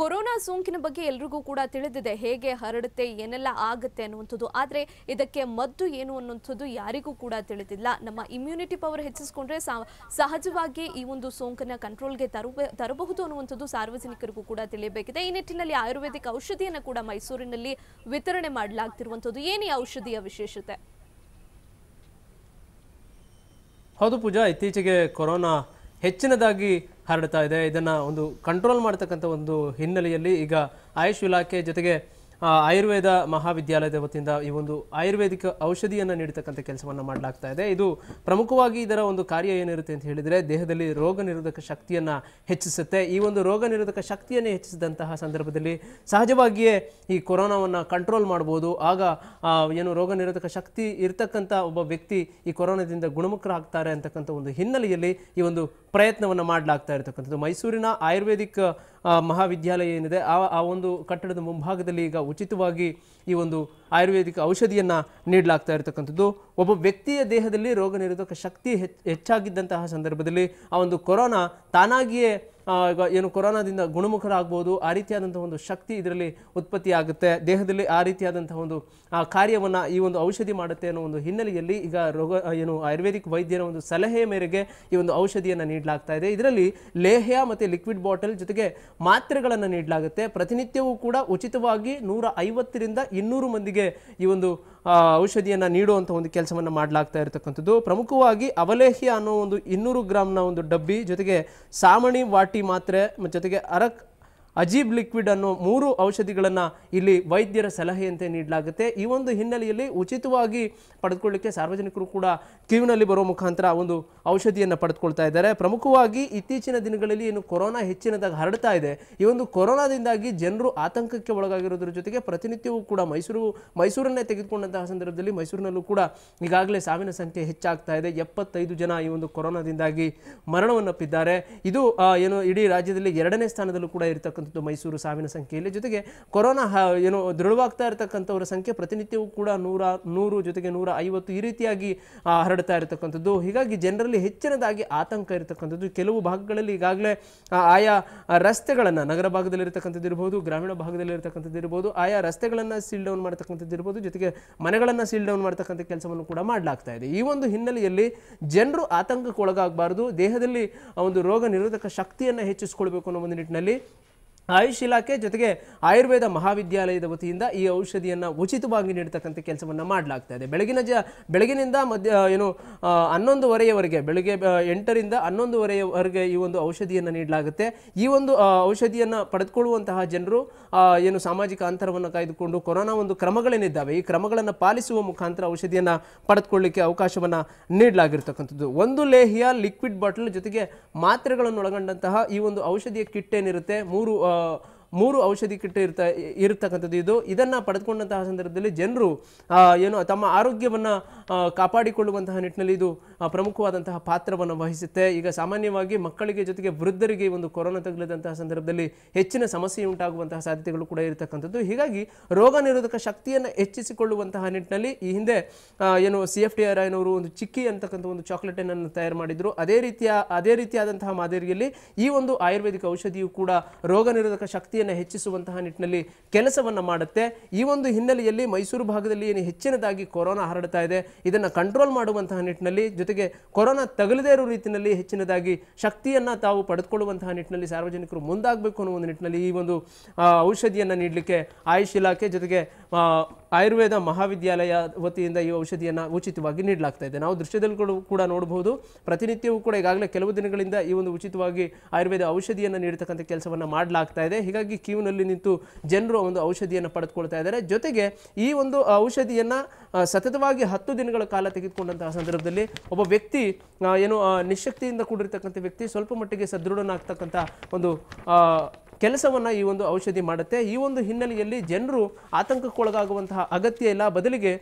corona ಸೋಂಕಿನ ಬಗ್ಗೆ ಎಲ್ರಿಗೂ ಕೂಡ ತಿಳಿದಿದೆ ಹೇಗೆ ಹರಡುತ್ತೆ ಏನೆಲ್ಲ ಆಗುತ್ತೆ ಅನ್ನುವಂಥದ್ದು ಆದರೆ ಇದಕ್ಕೆ ಮದ್ದು ಏನು ಅನ್ನುವಂಥದ್ದು ಯಾರಿಗೂ ಕೂಡ ತಿಳಿದಿಲ್ಲ ನಮ್ಮ ಇಮ್ಯುನಿಟಿ ಪವರ್ ಹೆಚ್ಚಿಸಿಕೊಂಡ್ರೆ ಸಹಜವಾಗಿ ಈ ಒಂದು ಸೋಂಕನ್ನು ಕಂಟ್ರೋಲ್ಗೆ ತರಬಹುದು ಅನ್ನುವಂಥದ್ದು ಸಾರ್ವಜನಿಕರಿಗೂ ಕೂಡ ತಿಳಿಯಬೇಕಿದೆ ಈ ನಿಟ್ಟಿನಲ್ಲಿ ಆಯುರ್ವೇದಿಕ್ ಔಷಧಿಯನ್ನು ಕೂಡ ಮೈಸೂರಿನಲ್ಲಿ ವಿತರಣೆ ಮಾಡಲಾಗ್ತಿರುವಂಥದ್ದು ಏನೇ ಔಷಧಿಯ ವಿಶೇಷತೆ ಹೌದು ಪೂಜಾ ಇತ್ತೀಚೆಗೆ ಕೊರೋನಾ ಹೆಚ್ಚಿನದಾಗಿ ಹರಡ್ತಾ ಇದೆ ಇದನ್ನು ಒಂದು ಕಂಟ್ರೋಲ್ ಮಾಡ್ತಕ್ಕಂಥ ಒಂದು ಹಿನ್ನೆಲೆಯಲ್ಲಿ ಈಗ ಆಯುಷ್ ಇಲಾಖೆ ಜೊತೆಗೆ ಆಯುರ್ವೇದ ಮಹಾವಿದ್ಯಾಲಯದ ವತಿಯಿಂದ ಈ ಒಂದು ಆಯುರ್ವೇದಿಕ ಔಷಧಿಯನ್ನು ನೀಡತಕ್ಕಂಥ ಕೆಲಸವನ್ನು ಮಾಡಲಾಗ್ತಾ ಇದೆ ಇದು ಪ್ರಮುಖವಾಗಿ ಇದರ ಒಂದು ಕಾರ್ಯ ಏನಿರುತ್ತೆ ಅಂತ ಹೇಳಿದರೆ ದೇಹದಲ್ಲಿ ರೋಗ ನಿರೋಧಕ ಶಕ್ತಿಯನ್ನು ಹೆಚ್ಚಿಸುತ್ತೆ ಈ ಒಂದು ರೋಗ ನಿರೋಧಕ ಶಕ್ತಿಯನ್ನು ಹೆಚ್ಚಿಸಿದಂತಹ ಸಂದರ್ಭದಲ್ಲಿ ಸಹಜವಾಗಿಯೇ ಈ ಕೊರೋನಾವನ್ನು ಕಂಟ್ರೋಲ್ ಮಾಡ್ಬೋದು ಆಗ ಏನು ರೋಗ ನಿರೋಧಕ ಶಕ್ತಿ ಇರತಕ್ಕಂಥ ಒಬ್ಬ ವ್ಯಕ್ತಿ ಈ ಕೊರೋನಾದಿಂದ ಗುಣಮುಖರಾಗ್ತಾರೆ ಅಂತಕ್ಕಂಥ ಒಂದು ಹಿನ್ನೆಲೆಯಲ್ಲಿ ಈ ಒಂದು ಪ್ರಯತ್ನವನ್ನು ಮಾಡಲಾಗ್ತಾ ಇರತಕ್ಕಂಥದ್ದು ಮೈಸೂರಿನ ಆಯುರ್ವೇದಿಕ್ ಮಹಾವಿದ್ಯಾಲಯ ಏನಿದೆ ಆ ಆ ಒಂದು ಕಟ್ಟಡದ ಮುಂಭಾಗದಲ್ಲಿ ಈಗ ಉಚಿತವಾಗಿ ಈ ಒಂದು ಆಯುರ್ವೇದಿಕ್ ಔಷಧಿಯನ್ನು ನೀಡಲಾಗ್ತಾ ಇರತಕ್ಕಂಥದ್ದು ಒಬ್ಬ ವ್ಯಕ್ತಿಯ ದೇಹದಲ್ಲಿ ರೋಗ ನಿರೋಧಕ ಶಕ್ತಿ ಹೆಚ್ಚಾಗಿದ್ದಂತಹ ಸಂದರ್ಭದಲ್ಲಿ ಆ ಒಂದು ಕೊರೋನಾ ತಾನಾಗಿಯೇ ಈಗ ಏನು ಕೊರೋನಾದಿಂದ ಗುಣಮುಖರಾಗ್ಬೋದು ಆ ರೀತಿಯಾದಂಥ ಒಂದು ಶಕ್ತಿ ಇದರಲ್ಲಿ ಉತ್ಪತ್ತಿಯಾಗುತ್ತೆ ದೇಹದಲ್ಲಿ ಆ ರೀತಿಯಾದಂಥ ಒಂದು ಕಾರ್ಯವನ್ನು ಈ ಒಂದು ಔಷಧಿ ಮಾಡುತ್ತೆ ಅನ್ನೋ ಒಂದು ಹಿನ್ನೆಲೆಯಲ್ಲಿ ಈಗ ರೋಗ ಏನು ಆಯುರ್ವೇದಿಕ್ ವೈದ್ಯರ ಒಂದು ಸಲಹೆಯ ಮೇರೆಗೆ ಈ ಒಂದು ಔಷಧಿಯನ್ನು ನೀಡಲಾಗ್ತಾ ಇದೆ ಇದರಲ್ಲಿ ಲೇಹ್ಯ ಮತ್ತು ಲಿಕ್ವಿಡ್ ಬಾಟಲ್ ಜೊತೆಗೆ ಮಾತ್ರೆಗಳನ್ನು ನೀಡಲಾಗುತ್ತೆ ಪ್ರತಿನಿತ್ಯವೂ ಕೂಡ ಉಚಿತವಾಗಿ ನೂರ ಐವತ್ತರಿಂದ ಇನ್ನೂರು ಮಂದಿಗೆ ಈ ಒಂದು ಔಷಧಿಯನ್ನು ನೀಡುವಂಥ ಒಂದು ಕೆಲಸವನ್ನು ಮಾಡಲಾಗ್ತಾ ಇರತಕ್ಕಂಥದ್ದು ಪ್ರಮುಖವಾಗಿ ಅವಲೇಹ್ಯ ಅನ್ನೋ ಒಂದು ಇನ್ನೂರು ಗ್ರಾಮ್ನ ಒಂದು ಡಬ್ಬಿ ಜೊತೆಗೆ ಸಾಮಣಿ ವಾಟಿ ಮಾತ್ರೆ ಜೊತೆಗೆ ಅರಕ್ ಅಜೀಬ್ ಲಿಕ್ವಿಡ್ ಅನ್ನೋ ಮೂರು ಔಷಧಿಗಳನ್ನು ಇಲ್ಲಿ ವೈದ್ಯರ ಸಲಹೆಯಂತೆ ನೀಡಲಾಗುತ್ತೆ ಈ ಒಂದು ಹಿನ್ನೆಲೆಯಲ್ಲಿ ಉಚಿತವಾಗಿ ಪಡೆದುಕೊಳ್ಳಿಕ್ಕೆ ಸಾರ್ವಜನಿಕರು ಕೂಡ ಕ್ಯೂನಲ್ಲಿ ಬರೋ ಮುಖಾಂತರ ಒಂದು ಔಷಧಿಯನ್ನು ಪಡೆದುಕೊಳ್ತಾ ಇದ್ದಾರೆ ಪ್ರಮುಖವಾಗಿ ಇತ್ತೀಚಿನ ದಿನಗಳಲ್ಲಿ ಏನು ಕೊರೋನಾ ಹೆಚ್ಚಿನದಾಗಿ ಹರಡ್ತಾ ಇದೆ ಈ ಒಂದು ಕೊರೋನಾದಿಂದಾಗಿ ಜನರು ಆತಂಕಕ್ಕೆ ಒಳಗಾಗಿರೋದ್ರ ಜೊತೆಗೆ ಪ್ರತಿನಿತ್ಯವೂ ಕೂಡ ಮೈಸೂರು ಮೈಸೂರನ್ನೇ ತೆಗೆದುಕೊಂಡಂತಹ ಸಂದರ್ಭದಲ್ಲಿ ಮೈಸೂರಿನಲ್ಲೂ ಕೂಡ ಈಗಾಗಲೇ ಸಾವಿನ ಸಂಖ್ಯೆ ಹೆಚ್ಚಾಗ್ತಾ ಇದೆ ಎಪ್ಪತ್ತೈದು ಜನ ಈ ಒಂದು ಕೊರೋನಾದಿಂದಾಗಿ ಮರಣವನ್ನಪ್ಪಿದ್ದಾರೆ ಇದು ಏನು ಇಡೀ ರಾಜ್ಯದಲ್ಲಿ ಎರಡನೇ ಸ್ಥಾನದಲ್ಲೂ ಕೂಡ ಇರತಕ್ಕಂಥ ಇರತಕ್ಕಂಥದ್ದು ಮೈಸೂರು ಸಾವಿನ ಸಂಖ್ಯೆಯಲ್ಲಿ ಜೊತೆಗೆ ಕೊರೋನಾ ಏನು ದೃಢವಾಗ್ತಾ ಇರತಕ್ಕಂಥವರ ಸಂಖ್ಯೆ ಪ್ರತಿನಿತ್ಯವೂ ಕೂಡ ನೂರ ನೂರು ಜೊತೆಗೆ ನೂರ ಐವತ್ತು ಈ ರೀತಿಯಾಗಿ ಹರಡ್ತಾ ಇರತಕ್ಕಂಥದ್ದು ಹೀಗಾಗಿ ಜನರಲ್ಲಿ ಹೆಚ್ಚಿನದಾಗಿ ಆತಂಕ ಇರತಕ್ಕಂಥದ್ದು ಕೆಲವು ಭಾಗಗಳಲ್ಲಿ ಈಗಾಗಲೇ ಆಯಾ ರಸ್ತೆಗಳನ್ನು ನಗರ ಭಾಗದಲ್ಲಿರ್ತಕ್ಕಂಥದ್ದು ಇರಬಹುದು ಗ್ರಾಮೀಣ ಭಾಗದಲ್ಲಿ ಇರತಕ್ಕಂಥದ್ದು ಇರ್ಬೋದು ಆಯಾ ರಸ್ತೆಗಳನ್ನು ಸೀಲ್ ಡೌನ್ ಮಾಡ್ತಕ್ಕಂಥದ್ದು ಇರ್ಬೋದು ಜೊತೆಗೆ ಮನೆಗಳನ್ನು ಸೀಲ್ ಡೌನ್ ಮಾಡ್ತಕ್ಕಂಥ ಕೆಲಸವನ್ನು ಕೂಡ ಮಾಡಲಾಗ್ತಾ ಇದೆ ಈ ಒಂದು ಹಿನ್ನೆಲೆಯಲ್ಲಿ ಜನರು ಆತಂಕಕ್ಕೊಳಗಾಗಬಾರದು ದೇಹದಲ್ಲಿ ಒಂದು ರೋಗ ನಿರೋಧಕ ಶಕ್ತಿಯನ್ನು ಹೆಚ್ಚಿಸಿಕೊಳ್ಬೇಕು ಅನ್ನೋ ಒಂದು ನಿಟ್ಟಿನಲ್ಲಿ ಆಯುಷ್ ಇಲಾಖೆ ಜೊತೆಗೆ ಆಯುರ್ವೇದ ಮಹಾವಿದ್ಯಾಲಯದ ವತಿಯಿಂದ ಈ ಔಷಧಿಯನ್ನು ಉಚಿತವಾಗಿ ನೀಡತಕ್ಕಂಥ ಕೆಲಸವನ್ನು ಮಾಡಲಾಗ್ತಾ ಇದೆ ಬೆಳಗಿನ ಜ ಬೆಳಗಿನಿಂದ ಮಧ್ಯ ಏನು ಹನ್ನೊಂದುವರೆಯವರೆಗೆ ಬೆಳಗ್ಗೆ ಎಂಟರಿಂದ ಹನ್ನೊಂದುವರೆಯವರೆಗೆ ಈ ಒಂದು ಔಷಧಿಯನ್ನು ನೀಡಲಾಗುತ್ತೆ ಈ ಒಂದು ಔಷಧಿಯನ್ನು ಪಡೆದುಕೊಳ್ಳುವಂತಹ ಜನರು ಏನು ಸಾಮಾಜಿಕ ಅಂತರವನ್ನು ಕಾಯ್ದುಕೊಂಡು ಕೊರೋನಾ ಒಂದು ಕ್ರಮಗಳೇನಿದ್ದಾವೆ ಈ ಕ್ರಮಗಳನ್ನು ಪಾಲಿಸುವ ಮುಖಾಂತರ ಔಷಧಿಯನ್ನು ಪಡೆದುಕೊಳ್ಳಲಿಕ್ಕೆ ಅವಕಾಶವನ್ನು ನೀಡಲಾಗಿರ್ತಕ್ಕಂಥದ್ದು ಒಂದು ಲೇಹಿಯ ಲಿಕ್ವಿಡ್ ಬಾಟಲ್ ಜೊತೆಗೆ ಮಾತ್ರೆಗಳನ್ನು ಒಳಗೊಂಡಂತಹ ಈ ಒಂದು ಔಷಧಿಯ ಕಿಟ್ ಏನಿರುತ್ತೆ ಮೂರು ಮೂರು ಔಷಧಿ ಕಿಟ್ಟ ಇರ್ತಾ ಇರತಕ್ಕಂಥದ್ದು ಇದು ಇದನ್ನು ಪಡೆದುಕೊಂಡಂತಹ ಸಂದರ್ಭದಲ್ಲಿ ಜನರು ಏನು ತಮ್ಮ ಆರೋಗ್ಯವನ್ನು ಕಾಪಾಡಿಕೊಳ್ಳುವಂತಹ ನಿಟ್ಟಿನಲ್ಲಿ ಇದು ಪ್ರಮುಖವಾದಂತಹ ಪಾತ್ರವನ್ನು ವಹಿಸುತ್ತೆ ಈಗ ಸಾಮಾನ್ಯವಾಗಿ ಮಕ್ಕಳಿಗೆ ಜೊತೆಗೆ ವೃದ್ಧರಿಗೆ ಒಂದು ಕೊರೋನಾ ತಗುಲಿದಂತಹ ಸಂದರ್ಭದಲ್ಲಿ ಹೆಚ್ಚಿನ ಸಮಸ್ಯೆ ಉಂಟಾಗುವಂತಹ ಸಾಧ್ಯತೆಗಳು ಕೂಡ ಇರತಕ್ಕಂಥದ್ದು ಹೀಗಾಗಿ ರೋಗ ನಿರೋಧಕ ಶಕ್ತಿಯನ್ನು ಹೆಚ್ಚಿಸಿಕೊಳ್ಳುವಂತಹ ನಿಟ್ಟಿನಲ್ಲಿ ಈ ಹಿಂದೆ ಏನು ಸಿ ಎಫ್ ಟಿ ಆರ್ ಐನವರು ಒಂದು ಚಿಕ್ಕಿ ಅಂತಕ್ಕಂಥ ಒಂದು ಚಾಕ್ಲೇಟನ್ನು ತಯಾರು ಮಾಡಿದ್ರು ಅದೇ ರೀತಿಯ ಅದೇ ರೀತಿಯಾದಂತಹ ಮಾದರಿಯಲ್ಲಿ ಈ ಒಂದು ಆಯುರ್ವೇದಿಕ ಔಷಧಿಯು ಕೂಡ ರೋಗ ನಿರೋಧಕ ಶಕ್ತಿಯನ್ನು ಹೆಚ್ಚಿಸುವಂತಹ ನಿಟ್ಟಿನಲ್ಲಿ ಕೆಲಸವನ್ನು ಮಾಡುತ್ತೆ ಈ ಒಂದು ಹಿನ್ನೆಲೆಯಲ್ಲಿ ಮೈಸೂರು ಭಾಗದಲ್ಲಿ ಏನು ಹೆಚ್ಚಿನದಾಗಿ ಕೊರೋನಾ ಹರಡ್ತಾ ಇದೆ ಇದನ್ನು ಕಂಟ್ರೋಲ್ ಮಾಡುವಂತಹ ನಿಟ್ಟಿನಲ್ಲಿ ಜೊತೆಗೆ ಜೊತೆಗೆ ಕೊರೋನಾ ತಗಲದೇ ಇರೋ ರೀತಿಯಲ್ಲಿ ಹೆಚ್ಚಿನದಾಗಿ ಶಕ್ತಿಯನ್ನು ತಾವು ಪಡೆದುಕೊಳ್ಳುವಂತಹ ನಿಟ್ಟಿನಲ್ಲಿ ಸಾರ್ವಜನಿಕರು ಮುಂದಾಗಬೇಕು ಅನ್ನೋ ಒಂದು ನಿಟ್ಟಿನಲ್ಲಿ ಈ ಒಂದು ಔಷಧಿಯನ್ನು ನೀಡಲಿಕ್ಕೆ ಆಯುಷ್ ಇಲಾಖೆ ಜೊತೆಗೆ ಆಯುರ್ವೇದ ಮಹಾವಿದ್ಯಾಲಯ ವತಿಯಿಂದ ಈ ಔಷಧಿಯನ್ನು ಉಚಿತವಾಗಿ ನೀಡಲಾಗ್ತಾ ಇದೆ ನಾವು ದೃಶ್ಯದಲ್ಲಿ ಕೂಡ ನೋಡಬಹುದು ಪ್ರತಿನಿತ್ಯವೂ ಕೂಡ ಈಗಾಗಲೇ ಕೆಲವು ದಿನಗಳಿಂದ ಈ ಒಂದು ಉಚಿತವಾಗಿ ಆಯುರ್ವೇದ ಔಷಧಿಯನ್ನು ನೀಡತಕ್ಕಂಥ ಕೆಲಸವನ್ನು ಮಾಡಲಾಗ್ತಾ ಇದೆ ಹೀಗಾಗಿ ಕ್ಯೂನಲ್ಲಿ ನಿಂತು ಜನರು ಒಂದು ಔಷಧಿಯನ್ನು ಪಡೆದುಕೊಳ್ತಾ ಇದ್ದಾರೆ ಜೊತೆಗೆ ಈ ಒಂದು ಔಷಧಿಯನ್ನು ಸತತವಾಗಿ ಹತ್ತು ದಿನಗಳ ಕಾಲ ತೆಗೆದುಕೊಂಡಂತಹ ಸಂದರ್ಭದಲ್ಲಿ ಒಬ್ಬ ವ್ಯಕ್ತಿ ಏನು ನಿಶಕ್ತಿಯಿಂದ ಕೂಡಿರ್ತಕ್ಕಂಥ ವ್ಯಕ್ತಿ ಸ್ವಲ್ಪ ಮಟ್ಟಿಗೆ ಸದೃಢನಾಗ್ತಕ್ಕಂಥ ಒಂದು ಕೆಲಸವನ್ನು ಈ ಒಂದು ಔಷಧಿ ಮಾಡುತ್ತೆ ಈ ಒಂದು ಹಿನ್ನೆಲೆಯಲ್ಲಿ ಜನರು ಆತಂಕಕ್ಕೊಳಗಾಗುವಂತಹ ಅಗತ್ಯ ಇಲ್ಲ ಬದಲಿಗೆ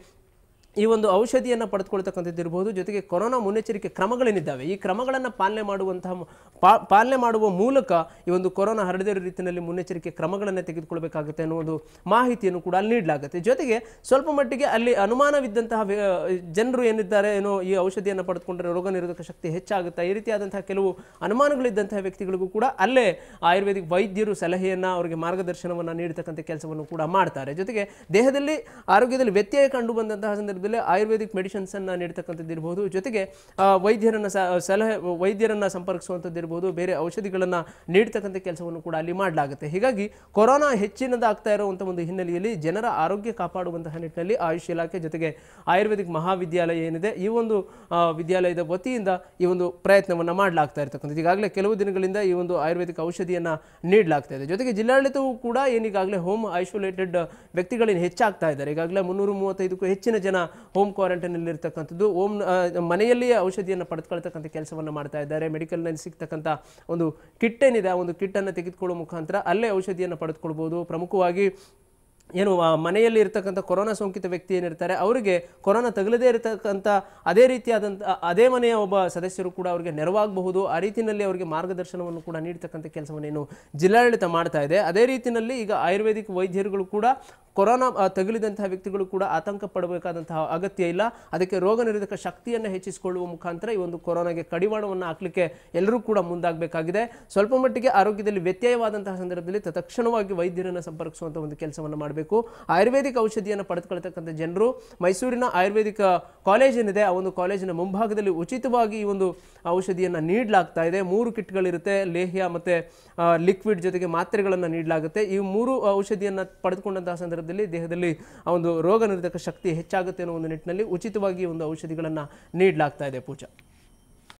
ಈ ಒಂದು ಔಷಧಿಯನ್ನು ಪಡೆದುಕೊಳ್ತಕ್ಕಂಥದ್ದು ಇರ್ಬೋದು ಜೊತೆಗೆ ಕೊರೋನಾ ಮುನ್ನೆಚ್ಚರಿಕೆ ಕ್ರಮಗಳೇನಿದ್ದಾವೆ ಈ ಕ್ರಮಗಳನ್ನು ಪಾಲನೆ ಮಾಡುವಂತಹ ಪಾಲನೆ ಮಾಡುವ ಮೂಲಕ ಈ ಒಂದು ಕೊರೋನಾ ಹರಡದಿರೋ ರೀತಿಯಲ್ಲಿ ಮುನ್ನೆಚ್ಚರಿಕೆ ಕ್ರಮಗಳನ್ನು ತೆಗೆದುಕೊಳ್ಬೇಕಾಗುತ್ತೆ ಅನ್ನೋ ಒಂದು ಮಾಹಿತಿಯನ್ನು ಕೂಡ ಅಲ್ಲಿ ನೀಡಲಾಗುತ್ತೆ ಜೊತೆಗೆ ಸ್ವಲ್ಪ ಮಟ್ಟಿಗೆ ಅಲ್ಲಿ ಅನುಮಾನವಿದ್ದಂತಹ ಜನರು ಏನಿದ್ದಾರೆ ಏನೋ ಈ ಔಷಧಿಯನ್ನು ಪಡೆದುಕೊಂಡ್ರೆ ರೋಗ ನಿರೋಧಕ ಶಕ್ತಿ ಹೆಚ್ಚಾಗುತ್ತೆ ಈ ರೀತಿಯಾದಂತಹ ಕೆಲವು ಅನುಮಾನಗಳಿದ್ದಂತಹ ವ್ಯಕ್ತಿಗಳಿಗೂ ಕೂಡ ಅಲ್ಲೇ ಆಯುರ್ವೇದಿಕ್ ವೈದ್ಯರು ಸಲಹೆಯನ್ನು ಅವರಿಗೆ ಮಾರ್ಗದರ್ಶನವನ್ನು ನೀಡತಕ್ಕಂಥ ಕೆಲಸವನ್ನು ಕೂಡ ಮಾಡ್ತಾರೆ ಜೊತೆಗೆ ದೇಹದಲ್ಲಿ ಆರೋಗ್ಯದಲ್ಲಿ ವ್ಯತ್ಯಯ ಕಂಡು ಬಂದಂತಹ ಸಂದರ್ಭ ಸಂದರ್ಭದಲ್ಲಿ ಆಯುರ್ವೇದಿಕ್ ಮೆಡಿಸಿನ್ಸನ್ನು ನೀಡ್ತಕ್ಕಂಥದ್ದು ಇರ್ಬೋದು ಜೊತೆಗೆ ವೈದ್ಯರನ್ನು ಸಲಹೆ ವೈದ್ಯರನ್ನು ಸಂಪರ್ಕಿಸುವಂಥದ್ದು ಇರ್ಬೋದು ಬೇರೆ ಔಷಧಿಗಳನ್ನು ನೀಡ್ತಕ್ಕಂಥ ಕೆಲಸವನ್ನು ಕೂಡ ಅಲ್ಲಿ ಮಾಡಲಾಗುತ್ತೆ ಹೀಗಾಗಿ ಕೊರೋನಾ ಹೆಚ್ಚಿನದಾಗ್ತಾ ಇರುವಂಥ ಒಂದು ಹಿನ್ನೆಲೆಯಲ್ಲಿ ಜನರ ಆರೋಗ್ಯ ಕಾಪಾಡುವಂತಹ ನಿಟ್ಟಿನಲ್ಲಿ ಆಯುಷ್ ಇಲಾಖೆ ಜೊತೆಗೆ ಆಯುರ್ವೇದಿಕ್ ಮಹಾವಿದ್ಯಾಲಯ ಏನಿದೆ ಈ ಒಂದು ವಿದ್ಯಾಲಯದ ವತಿಯಿಂದ ಈ ಒಂದು ಪ್ರಯತ್ನವನ್ನು ಮಾಡಲಾಗ್ತಾ ಇರ್ತಕ್ಕಂಥದ್ದು ಈಗಾಗಲೇ ಕೆಲವು ದಿನಗಳಿಂದ ಈ ಒಂದು ಆಯುರ್ವೇದಿಕ್ ಔಷಧಿಯನ್ನು ನೀಡಲಾಗ್ತಾ ಇದೆ ಜೊತೆಗೆ ಜಿಲ್ಲಾಡಳಿತವೂ ಕೂಡ ಏನೀಗಾಗಲೇ ಹೋಮ್ ಐಸೋಲೇಟೆಡ್ ವ್ಯಕ್ತಿಗಳೇನು ಹೆಚ್ಚಾಗ್ತಾ ಇದ್ದಾರೆ ಈಗಾಗಲೇ ಮುನ್ನೂರು ಮೂವತ್ತೈದಕ್ಕೂ ಹೆಚ್ಚಿನ ಜನ ಹೋಮ್ ಕ್ವಾರಂಟೈನಲ್ಲಿರ್ತಕ್ಕಂಥದ್ದು ಇರ್ತಕ್ಕಂಥದ್ದು ಓಮ್ ಮನೆಯಲ್ಲಿಯೇ ಔಷಧಿಯನ್ನು ಪಡೆದುಕೊಳ್ತಕ್ಕಂಥ ಕೆಲಸವನ್ನು ಮಾಡ್ತಾ ಇದ್ದಾರೆ ಮೆಡಿಕಲ್ನಲ್ಲಿ ಸಿಗ್ತಕ್ಕಂಥ ಒಂದು ಕಿಟ್ ಏನಿದೆ ಆ ಒಂದು ಕಿಟ್ಟನ್ನು ತೆಗೆದುಕೊಳ್ಳುವ ಮುಖಾಂತರ ಅಲ್ಲೇ ಔಷಧಿಯನ್ನು ಪಡೆದುಕೊಳ್ಬೋದು ಪ್ರಮುಖವಾಗಿ ಏನು ಮನೆಯಲ್ಲಿ ಇರ್ತಕ್ಕಂಥ ಕೊರೋನಾ ಸೋಂಕಿತ ವ್ಯಕ್ತಿ ಏನಿರ್ತಾರೆ ಅವರಿಗೆ ಕೊರೋನಾ ತಗಲದೇ ಇರತಕ್ಕಂಥ ಅದೇ ರೀತಿಯಾದಂಥ ಅದೇ ಮನೆಯ ಒಬ್ಬ ಸದಸ್ಯರು ಕೂಡ ಅವರಿಗೆ ನೆರವಾಗಬಹುದು ಆ ರೀತಿಯಲ್ಲಿ ಅವರಿಗೆ ಮಾರ್ಗದರ್ಶನವನ್ನು ಕೂಡ ನೀಡ್ತಕ್ಕಂಥ ಕೆಲಸವನ್ನು ಏನು ಜಿಲ್ಲಾಡಳಿತ ಮಾಡ್ತಾ ಇದೆ ಅದೇ ರೀತಿಯಲ್ಲಿ ಈಗ ಆಯುರ್ವೇದಿಕ್ ವೈದ್ಯರುಗಳು ಕೂಡ ಕೊರೋನಾ ತಗುಲಿದಂತಹ ವ್ಯಕ್ತಿಗಳು ಕೂಡ ಆತಂಕ ಪಡಬೇಕಾದಂತಹ ಅಗತ್ಯ ಇಲ್ಲ ಅದಕ್ಕೆ ರೋಗ ನಿರೋಧಕ ಶಕ್ತಿಯನ್ನು ಹೆಚ್ಚಿಸಿಕೊಳ್ಳುವ ಮುಖಾಂತರ ಈ ಒಂದು ಕೊರೋನಾಗೆ ಕಡಿವಾಣವನ್ನು ಹಾಕಲಿಕ್ಕೆ ಎಲ್ಲರೂ ಕೂಡ ಮುಂದಾಗಬೇಕಾಗಿದೆ ಸ್ವಲ್ಪ ಮಟ್ಟಿಗೆ ಆರೋಗ್ಯದಲ್ಲಿ ವ್ಯತ್ಯಯವಾದಂತಹ ಸಂದರ್ಭದಲ್ಲಿ ತತ್ಕ್ಷಣವಾಗಿ ವೈದ್ಯರನ್ನು ಸಂಪರ್ಕಿಸುವಂಥ ಒಂದು ಕೆಲಸವನ್ನು ಮಾಡಬೇಕು ಆಯುರ್ವೇದಿಕ್ ಔಷಧಿಯನ್ನು ಪಡೆದುಕೊಳ್ತಕ್ಕಂಥ ಜನರು ಮೈಸೂರಿನ ಆಯುರ್ವೇದಿಕ ಕಾಲೇಜ್ ಏನಿದೆ ಆ ಒಂದು ಕಾಲೇಜಿನ ಮುಂಭಾಗದಲ್ಲಿ ಉಚಿತವಾಗಿ ಈ ಒಂದು ಔಷಧಿಯನ್ನು ನೀಡಲಾಗ್ತಾ ಇದೆ ಮೂರು ಕಿಟ್ಗಳಿರುತ್ತೆ ಲೇಹ್ಯ ಮತ್ತು ಲಿಕ್ವಿಡ್ ಜೊತೆಗೆ ಮಾತ್ರೆಗಳನ್ನು ನೀಡಲಾಗುತ್ತೆ ಈ ಮೂರು ಔಷಧಿಯನ್ನು ಪಡೆದುಕೊಂಡಂತಹ ಸಂದರ್ಭ ಸಂದರ್ಭದಲ್ಲಿ ದೇಹದಲ್ಲಿ ಆ ಒಂದು ರೋಗ ನಿರೋಧಕ ಶಕ್ತಿ ಹೆಚ್ಚಾಗುತ್ತೆ ಅನ್ನೋ ಒಂದು ನಿಟ್ಟಿನಲ್ಲಿ ಉಚಿತವಾಗಿ ಒಂದು ಔಷಧಿಗಳನ್ನು ನೀಡಲಾಗ್ತಾ ಇದೆ ಪೂಜಾ